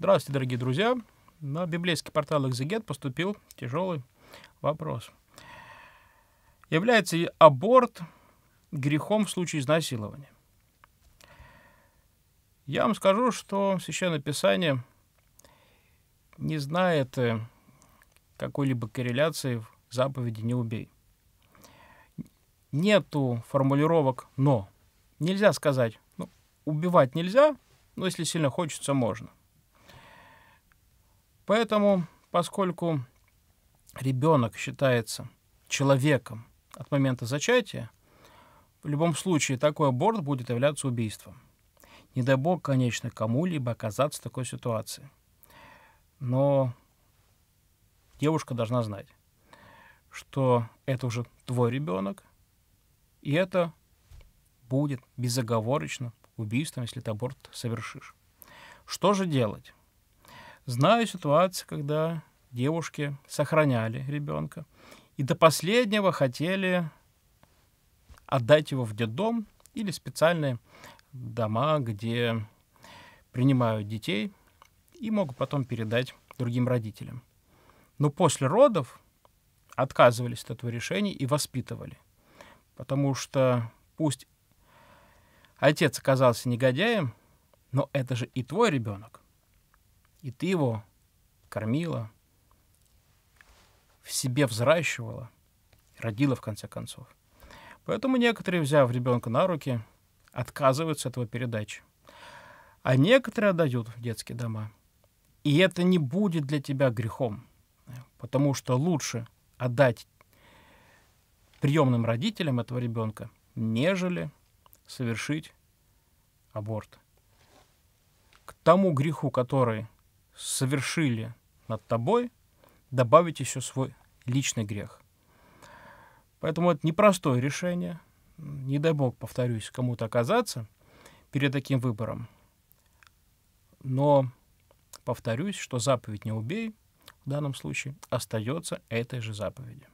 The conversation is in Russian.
Здравствуйте, дорогие друзья! На библейский портал «Экзегет» поступил тяжелый вопрос. Является ли аборт грехом в случае изнасилования? Я вам скажу, что Священное Писание не знает э, какой-либо корреляции в заповеди «Не убей». Нету формулировок «но». Нельзя сказать, ну, убивать нельзя, но если сильно хочется, можно. Поэтому, поскольку ребенок считается человеком от момента зачатия, в любом случае такой аборт будет являться убийством. Не дай бог, конечно, кому-либо оказаться в такой ситуации. Но девушка должна знать, что это уже твой ребенок, и это будет безоговорочно убийством, если ты аборт совершишь. Что же делать? Знаю ситуацию, когда девушки сохраняли ребенка и до последнего хотели отдать его в детдом или специальные дома, где принимают детей и могут потом передать другим родителям. Но после родов отказывались от этого решения и воспитывали. Потому что пусть отец оказался негодяем, но это же и твой ребенок. И ты его кормила, в себе взращивала, родила в конце концов. Поэтому некоторые, взяв ребенка на руки, отказываются от его передачи. А некоторые отдают в детские дома. И это не будет для тебя грехом, потому что лучше отдать приемным родителям этого ребенка, нежели совершить аборт. К тому греху, который совершили над тобой, добавить еще свой личный грех. Поэтому это непростое решение. Не дай бог, повторюсь, кому-то оказаться перед таким выбором. Но повторюсь, что заповедь «не убей» в данном случае остается этой же заповедью.